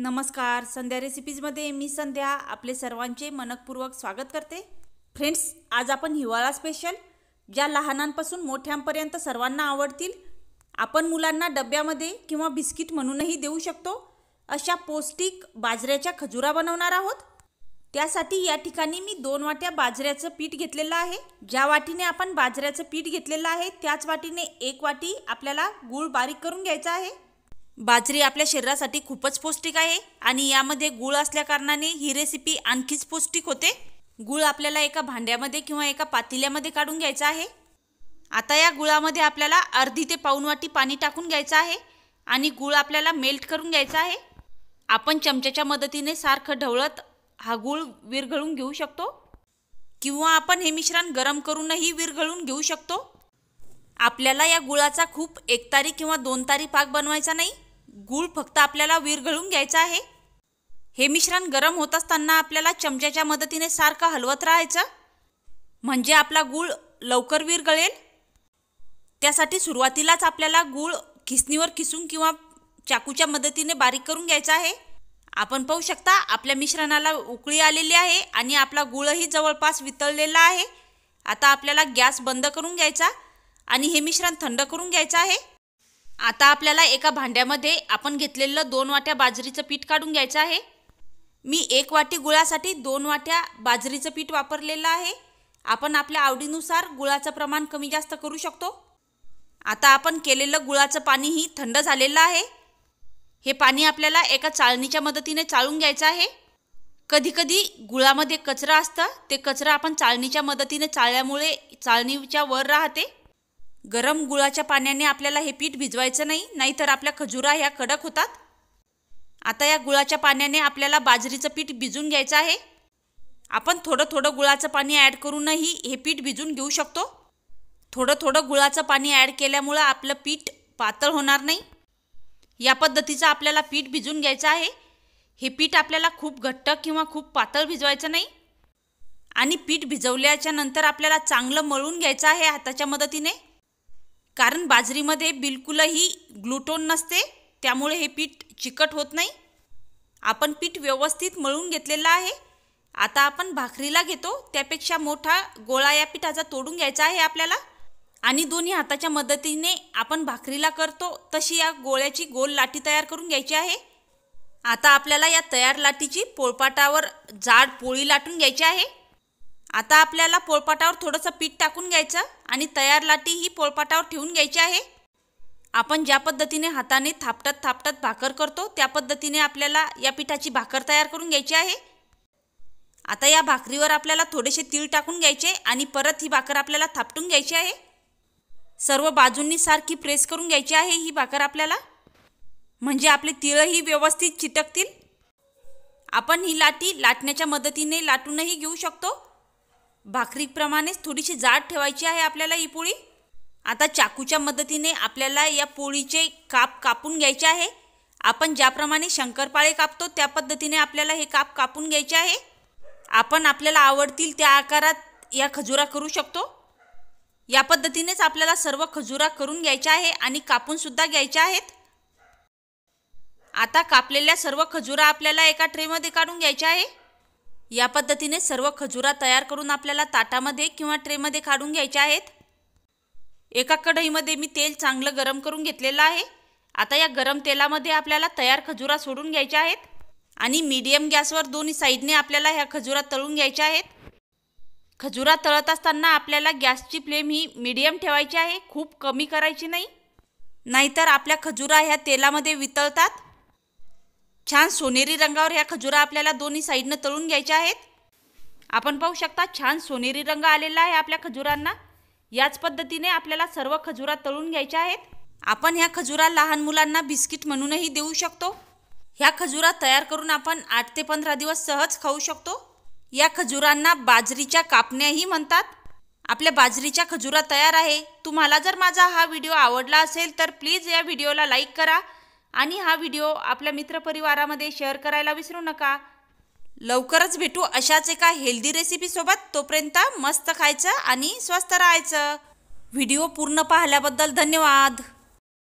नमस्कार संध्या रेसिपीजमध्ये मी संध्या आपले सर्वांचे मनकपूर्वक स्वागत करते फ्रेंड्स आज आपण हिवाळा स्पेशल ज्या लहानांपासून मोठ्यांपर्यंत सर्वांना आवडतील आपण मुलांना डब्यामध्ये किंवा बिस्किट म्हणूनही देऊ शकतो अशा पौष्टिक बाजऱ्याच्या खजुरा बनवणार आहोत त्यासाठी या ठिकाणी मी दोन वाट्या बाजऱ्याचं पीठ घेतलेलं आहे ज्या वाटीने आपण बाजऱ्याचं पीठ घेतलेलं आहे त्याच वाटीने एक वाटी आपल्याला गूळ बारीक करून घ्यायचा आहे बाजरी आपल्या शरीरासाठी खूपच पौष्टिक आहे आणि यामध्ये गूळ असल्याकारणाने ही रेसिपी आणखीच पौष्टिक होते गूळ आपल्याला एका भांड्यामध्ये किंवा एका पातेल्यामध्ये काढून घ्यायचा आहे आता या गुळामध्ये आपल्याला अर्धी ते पाऊन वाटी पाणी टाकून घ्यायचं आहे आणि गूळ आपल्याला मेल्ट करून घ्यायचा आहे आपण चमच्याच्या मदतीने सारखं ढवळत हा गूळ विरघळून घेऊ शकतो किंवा आपण हे मिश्रण गरम करूनही विरघळून घेऊ शकतो आपल्याला या गुळाचा खूप एक एकतारी किंवा दोन तारी पाक बनवायचा नाही गूळ फक्त आपल्याला विरघळून घ्यायचा आहे हे मिश्रण गरम होत असताना आपल्याला चमच्याच्या मदतीने सारखं हलवत राहायचं म्हणजे आपला गूळ लवकर विरघळेल त्यासाठी सुरुवातीलाच आपल्याला गूळ खिसणीवर खिसून किंवा चाकूच्या मदतीने बारीक करून घ्यायचा आहे आपण पाहू शकता आपल्या मिश्रणाला उकळी आलेली आहे आणि आपला गुळही जवळपास वितळलेला आहे आता आपल्याला गॅस बंद करून घ्यायचा आणि हे मिश्रण थंड करून घ्यायचं आहे आता आपल्याला एका भांड्यामध्ये आपण घेतलेलं दोन वाट्या बाजरीचं पीठ काढून घ्यायचं आहे मी एक वाटी गुळासाठी दोन वाट्या बाजरीचं पीठ वापरलेलं आहे आपण आपल्या आवडीनुसार गुळाचं प्रमाण कमी जास्त करू शकतो आता आपण केलेलं गुळाचं पाणीही थंड झालेलं आहे हे पाणी आपल्याला एका चाळणीच्या मदतीने चाळून घ्यायचं आहे कधीकधी गुळामध्ये कचरा असतं ते कचरा आपण चाळणीच्या मदतीने चाळल्यामुळे चाळणीच्या वर राहते गरम गुळाच्या पाण्याने आपल्याला हे पीठ भिजवायचं नाही नाहीतर आपल्या खजुरा ह्या कडक होतात आता या गुळाच्या पाण्याने आपल्याला बाजरीचं पीठ भिजून घ्यायचं आहे आपण थोडं थोडं गुळाचं पाणी ॲड करूनही हे पीठ भिजून घेऊ शकतो थोडं थोडं गुळाचं पाणी ॲड केल्यामुळं आपलं पीठ पातळ होणार नाही या पद्धतीचं आपल्याला पीठ भिजून घ्यायचं आहे हे पीठ आपल्याला खूप घट्ट किंवा खूप पातळ भिजवायचं नाही आणि पीठ भिजवल्याच्या नंतर आपल्याला चांगलं मळून घ्यायचं आहे हाताच्या मदतीने कारण बाजरीमध्ये बिलकुलही ग्लुटोन नसते त्यामुळे हे पीठ चिकट होत नाही आपण पीठ व्यवस्थित मळून घेतलेलं आहे आता आपण भाकरीला घेतो त्यापेक्षा मोठा गोळा या पिठाचा तोडून घ्यायचा आहे आपल्याला आणि दोन्ही हाताच्या मदतीने आपण भाकरीला करतो तशी या गोळ्याची गोल लाटी तयार करून घ्यायची आहे आता आपल्याला या तयार लाटीची पोळपाटावर जाड पोळी लाटून घ्यायची आहे आता आपल्याला पोळपाटावर थोडंसं पीठ टाकून घ्यायचं आणि तयार लाटी ही पोळपाटावर ठेवून घ्यायची आहे आपण ज्या पद्धतीने हाताने थापटत थापटत भाकर करतो त्या पद्धतीने आपल्याला या पिठाची भाकर तयार करून घ्यायची आहे आता या भाकरीवर आपल्याला थोडेसे तीळ टाकून घ्यायचे आणि परत ही भाकर आपल्याला थापटून घ्यायची आहे सर्व बाजूंनी सारखी प्रेस करून घ्यायची आहे ही भाकर आपल्याला म्हणजे आपले तिळंही व्यवस्थित चिटकतील आपण ही लाटी लाटण्याच्या मदतीने लाटूनही घेऊ शकतो भाकरीप्रमाणेच थोडीशी जाड ठेवायची आहे आपल्याला ही पोळी आता चाकूच्या मदतीने आपल्याला या पोळीचे काप कापून घ्यायचे आहे आपण ज्याप्रमाणे शंकरपाळे कापतो त्या पद्धतीने आपल्याला हे काप कापून घ्यायचे आहे आपण आपल्याला आवडतील त्या आकारात या खजुरा करू शकतो या पद्धतीनेच आपल्याला सर्व खजुरा करून घ्यायच्या आहे आणि कापूनसुद्धा घ्यायच्या आहेत आता कापलेल्या सर्व खजुरा आपल्याला एका ट्रेमध्ये काढून घ्यायच्या आहे या पद्धतीने सर्व खजुरा तयार करून आपल्याला ताटामध्ये किंवा ट्रेमध्ये काढून घ्यायच्या आहेत एका कढईमध्ये मी तेल चांगलं गरम करून घेतलेलं आहे आता या गरम तेलामध्ये आपल्याला तयार खजुरा सोडून घ्यायच्या आहेत आणि मीडियम गॅसवर दोन्ही साईडने आपल्याला ह्या खजुरा तळून घ्यायच्या आहेत खजुरा तळत असताना आपल्याला गॅसची फ्लेम ही मीडियम ठेवायची आहे खूप कमी करायची नाही नाहीतर आपल्या खजुरा ह्या तेलामध्ये वितळतात छान सोनेरी रंगावर ह्या खजुरा आपल्याला दोन्ही साईडनं तळून घ्यायच्या आहेत आपण पाहू शकता छान सोनेरी रंग आलेला आहे आपल्या खजुरांना याच पद्धतीने आपल्याला सर्व खजुरा तळून घ्यायच्या आहेत आपण ह्या खजुरा लहान मुलांना बिस्किट म्हणूनही देऊ शकतो ह्या खजुरा तयार करून आपण आठ ते पंधरा दिवस सहज खाऊ शकतो या खजुरांना बाजरीच्या कापण्याही म्हणतात आपल्या बाजरीच्या खजुरा तयार आहे तुम्हाला जर माझा हा व्हिडिओ आवडला असेल तर प्लीज या व्हिडिओला लाईक करा आणि हा व्हिडिओ आपल्या मित्रपरिवारामध्ये शेअर करायला विसरू नका लवकरच भेटू अशाच एका हेल्दी रेसिपीसोबत तोपर्यंत मस्त खायचं आणि स्वस्त राहायचं व्हिडिओ पूर्ण पाहिल्याबद्दल धन्यवाद